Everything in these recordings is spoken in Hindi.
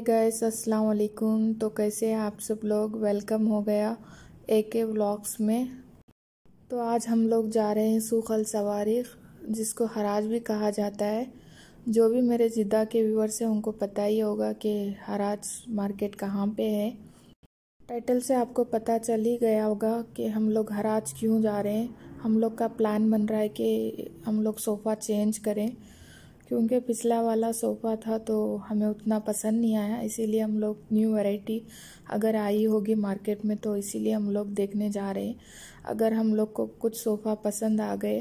हाय गाइस अस्सलाम वालेकुम तो कैसे हैं आप सब लोग वेलकम हो गया ए के ब्लॉग्स में तो आज हम लोग जा रहे हैं सूखल सवारी जिसको हराज भी कहा जाता है जो भी मेरे जिद्दा के व्यूवर्स हैं उनको पता ही होगा कि हराज मार्केट कहाँ पे है टाइटल से आपको पता चल ही गया होगा कि हम लोग हराज क्यों जा रहे हैं हम लोग का प्लान बन रहा है कि हम लोग सोफ़ा चेंज करें क्योंकि पिछला वाला सोफ़ा था तो हमें उतना पसंद नहीं आया इसीलिए हम लोग न्यू वैरायटी अगर आई होगी मार्केट में तो इसीलिए हम लोग देखने जा रहे हैं अगर हम लोग को कुछ सोफ़ा पसंद आ गए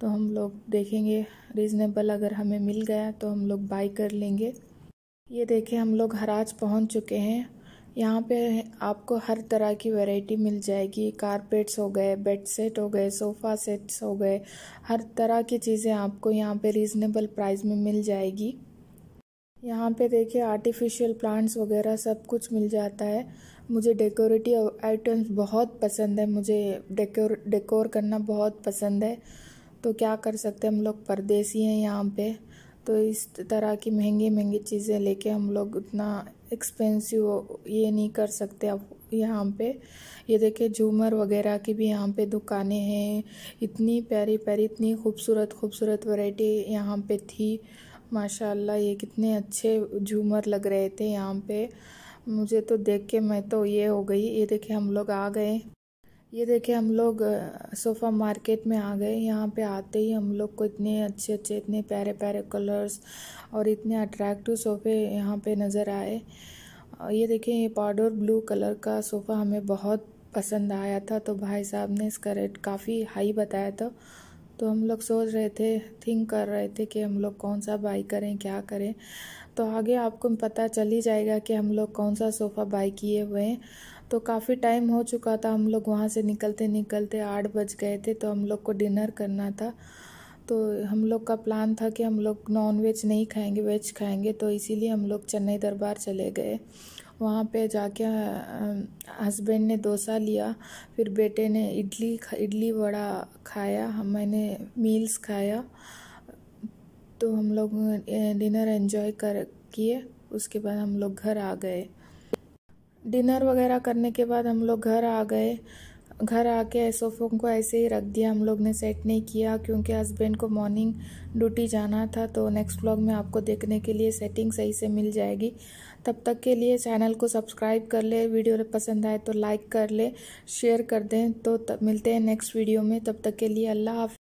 तो हम लोग देखेंगे रीज़नेबल अगर हमें मिल गया तो हम लोग बाई कर लेंगे ये देखें हम लोग हराज पहुंच चुके हैं यहाँ पे आपको हर तरह की वैरायटी मिल जाएगी कारपेट्स हो गए बेड सेट हो गए सोफ़ा सेट्स हो गए हर तरह की चीज़ें आपको यहाँ पे रीज़नेबल प्राइस में मिल जाएगी यहाँ पे देखिए आर्टिफिशियल प्लांट्स वगैरह सब कुछ मिल जाता है मुझे डेकोरेटिव आइटम्स बहुत पसंद है मुझे डेकोर डेकोर करना बहुत पसंद है तो क्या कर सकते हैं हम लोग परदेसी हैं यहाँ पर तो इस तरह की महंगी महंगी चीज़ें लेके हम लोग उतना एक्सपेंसिव ये नहीं कर सकते अब यहाँ पे ये देखे झूमर वगैरह की भी यहाँ पे दुकानें हैं इतनी प्यारी प्यारी इतनी खूबसूरत खूबसूरत वैरायटी यहाँ पे थी माशाल्लाह ये कितने अच्छे झूमर लग रहे थे यहाँ पे मुझे तो देख के मैं तो ये हो गई ये देखे हम लोग आ गए ये देखे हम लोग सोफ़ा मार्केट में आ गए यहाँ पे आते ही हम लोग को इतने अच्छे अच्छे इतने प्यारे प्यारे कलर्स और इतने अट्रैक्टिव सोफ़े यहाँ पे नज़र आए ये देखें ये पाउडर ब्लू कलर का सोफ़ा हमें बहुत पसंद आया था तो भाई साहब ने इसका रेट काफ़ी हाई बताया था तो हम लोग सोच रहे थे थिंक कर रहे थे कि हम लोग कौन सा बाई करें क्या करें तो आगे आपको पता चल ही जाएगा कि हम लोग कौन सा सोफ़ा बाई किए हुए हैं तो काफ़ी टाइम हो चुका था हम लोग वहाँ से निकलते निकलते आठ बज गए थे तो हम लोग को डिनर करना था तो हम लोग का प्लान था कि हम लोग नॉन वेज नहीं खाएंगे वेज खाएंगे तो इसीलिए हम लोग चेन्नई दरबार चले गए वहाँ पे जाके हस्बैंड ने डोसा लिया फिर बेटे ने इडली इडली वड़ा खाया हम मैंने मील्स खाया तो हम लोग डिनर एंजॉय कर किए उसके बाद हम लोग घर आ गए डिनर वगैरह करने के बाद हम लोग घर आ गए घर आके सोफों को ऐसे ही रख दिया हम लोग ने सेट नहीं किया क्योंकि हस्बैंड को मॉर्निंग ड्यूटी जाना था तो नेक्स्ट व्लॉग में आपको देखने के लिए सेटिंग सही से मिल जाएगी तब तक के लिए चैनल को सब्सक्राइब कर ले वीडियो पसंद आए तो लाइक कर ले शेयर कर दें तो मिलते हैं नेक्स्ट वीडियो में तब तक के लिए अल्लाह हाफ